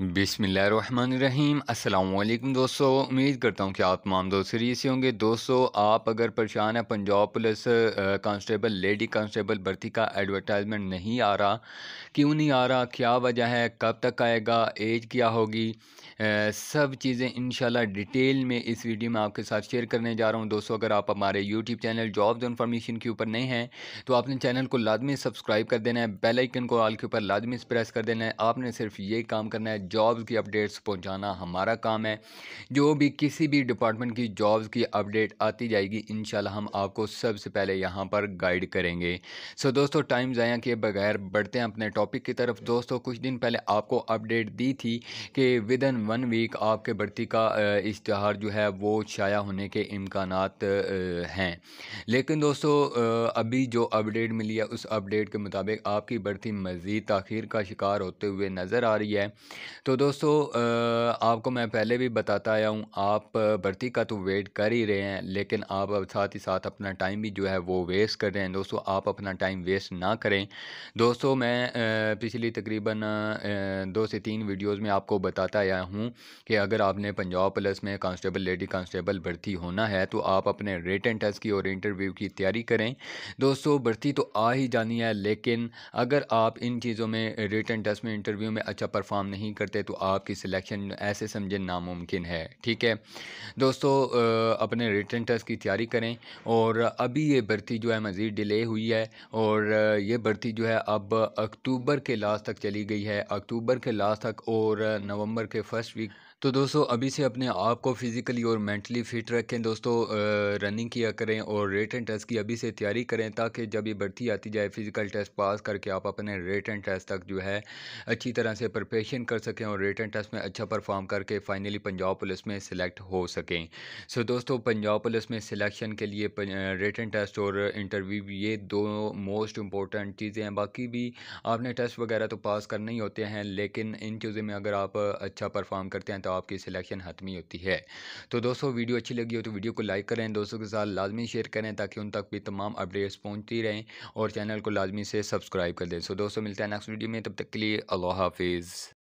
बिसमीम् अल्लाम दोस्तों उम्मीद करता हूँ कि आप तमाम दोस्त सीरीज से होंगे दोस्तों आप अगर परेशान हैं Punjab police constable lady constable भर्ती का एडवर्टाइजमेंट नहीं आ रहा क्यों नहीं आ रहा क्या वजह है कब तक आएगा एज क्या होगी आ, सब चीज़ें इन डिटेल में इस वीडियो में आपके साथ शेयर करने जा रहा हूँ दोस्तों अगर आप हमारे यूट्यूब चैनल जॉब्स इन्फॉर्मेशन के ऊपर नहीं हैं तो आपने चैनल को लाजमी सब्सक्राइब कर देना है बेलाइकन को आल के ऊपर लाजमी प्रेस कर देना है आपने सिर्फ ये काम करना है जॉब्स की अपडेट्स पहुंचाना हमारा काम है जो भी किसी भी डिपार्टमेंट की जॉब्स की अपडेट आती जाएगी इन हम आपको सबसे पहले यहाँ पर गाइड करेंगे सो दोस्तों टाइम ज़ाया किए बगैर बढ़ते हैं अपने टॉपिक की तरफ दोस्तों कुछ दिन पहले आपको अपडेट दी थी कि विद इन वन वीक आपके भर्ती का इश्तहार जो है वो शाया होने के इम्कान हैं लेकिन दोस्तों अभी जो अपडेट मिली है उस अपडेट के मुताबिक आपकी भर्ती मज़ीद तखीर का शिकार होते हुए नज़र आ रही है तो दोस्तों आपको मैं पहले भी बताता आया हूँ आप भर्ती का तो वेट कर ही रहे हैं लेकिन आप साथ ही साथ अपना टाइम भी जो है वो वेस्ट कर रहे हैं दोस्तों आप अपना टाइम वेस्ट ना करें दोस्तों मैं पिछली तकरीबन दो से तीन वीडियोज़ में आपको बताता आया हूँ कि अगर आपने पंजाब प्लस में कांस्टेबल लेडी कांस्टेबल भर्ती होना है तो आप अपने रिटर्न टेस्ट की और इंटरव्यू की तैयारी करें दोस्तों भर्ती तो आ ही जानी है लेकिन अगर आप इन चीज़ों में रिटर्न टेस्ट में इंटरव्यू में अच्छा परफॉर्म नहीं कर करते तो आपकी सिलेक्शन ऐसे समझे नामुमकिन है ठीक है दोस्तों अपने रिटर्न टेस्ट की तैयारी करें और अभी ये भर्ती जो है मज़ीद डिले हुई है और ये भर्ती जो है अब अक्टूबर के लास्ट तक चली गई है अक्टूबर के लास्ट तक और नवंबर के फर्स्ट वीक तो दोस्तों अभी से अपने आप को फिज़िकली और मेंटली फ़िट रखें दोस्तों रनिंग किया करें और रेट एंड टेस्ट की अभी से तैयारी करें ताकि जब ये भर्ती आती जाए फ़िज़िकल टेस्ट पास करके आप अपने रेट एंड टेस्ट तक जो है अच्छी तरह से प्रपेशन कर सकें और रेट एंड टेस्ट में अच्छा परफॉर्म करके फ़ाइनली पंजाब पुलिस में सिलेक्ट हो सकें सो दोस्तों पंजाब पुलिस में सिलेक्शन के लिए रेट एंड टेस्ट और इंटरव्यू ये दो मोस्ट इम्पॉर्टेंट चीज़ें हैं बाकी भी आपने टेस्ट वगैरह तो पास करना ही होते हैं लेकिन इन चीज़ों में अगर आप अच्छा परफॉर्म करते हैं तो आपकी सिलेक्शन हतमी होती है तो दोस्तों वीडियो अच्छी लगी हो तो वीडियो को लाइक करें दोस्तों के साथ लाजमी शेयर करें ताकि उन तक भी तमाम अपडेट्स पहुँचती रहें और चैनल को लाजमी से सब्सक्राइब कर दें सो दोस्तों मिलते हैं नेक्स्ट वीडियो में तब तक के लिए अल्लाह हाफिज़